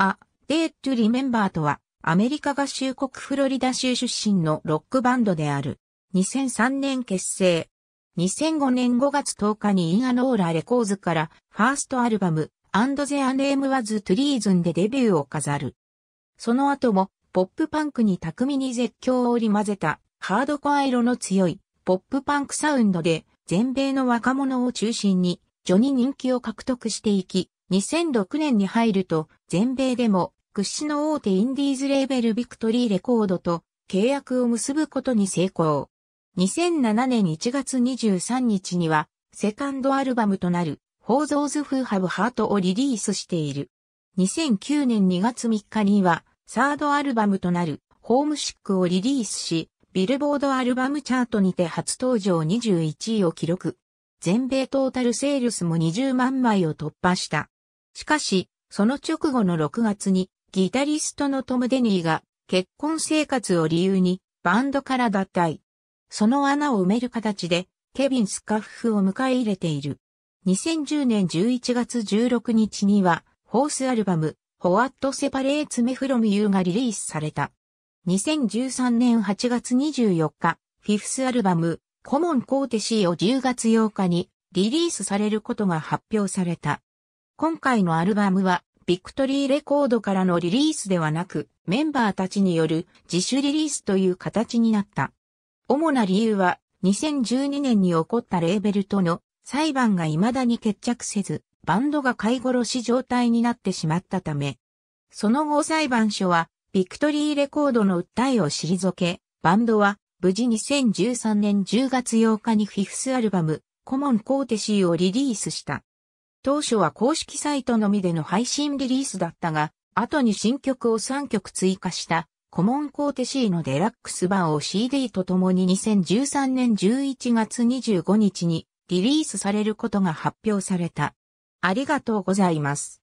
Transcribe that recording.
あ、デートリメンバーとは、アメリカ合衆国フロリダ州出身のロックバンドである。2003年結成。2005年5月10日にインアノーラレコーズからファーストアルバム And Their Name Was t Reason でデビューを飾る。その後もポップパンクに巧みに絶叫を織り混ぜたハードコア色の強いポップパンクサウンドで全米の若者を中心にジョに人気を獲得していき、2006年に入ると、全米でも屈指の大手インディーズレーベルビクトリーレコードと契約を結ぶことに成功。2007年1月23日には、セカンドアルバムとなる、ホーゾーズ・フーハブ・ハートをリリースしている。2009年2月3日には、サードアルバムとなる、ホームシックをリリースし、ビルボードアルバムチャートにて初登場21位を記録。全米トータルセールスも20万枚を突破した。しかし、その直後の6月に、ギタリストのトム・デニーが、結婚生活を理由に、バンドから脱退。その穴を埋める形で、ケビン・スカッフを迎え入れている。2010年11月16日には、ホースアルバム、ホワット・セパレーツ・メフロム・ユーがリリースされた。2013年8月24日、フィフスアルバム、コモン・コーテシーを10月8日にリリースされることが発表された。今回のアルバムは、ビクトリーレコードからのリリースではなく、メンバーたちによる自主リリースという形になった。主な理由は、2012年に起こったレーベルとの裁判が未だに決着せず、バンドが買い殺し状態になってしまったため、その後裁判所は、ビクトリーレコードの訴えを退け、バンドは、無事2013年10月8日にフィフスアルバム、コモンコーテシーをリリースした。当初は公式サイトのみでの配信リリースだったが、後に新曲を3曲追加したコモンコーテシーのデラックス版を CD とともに2013年11月25日にリリースされることが発表された。ありがとうございます。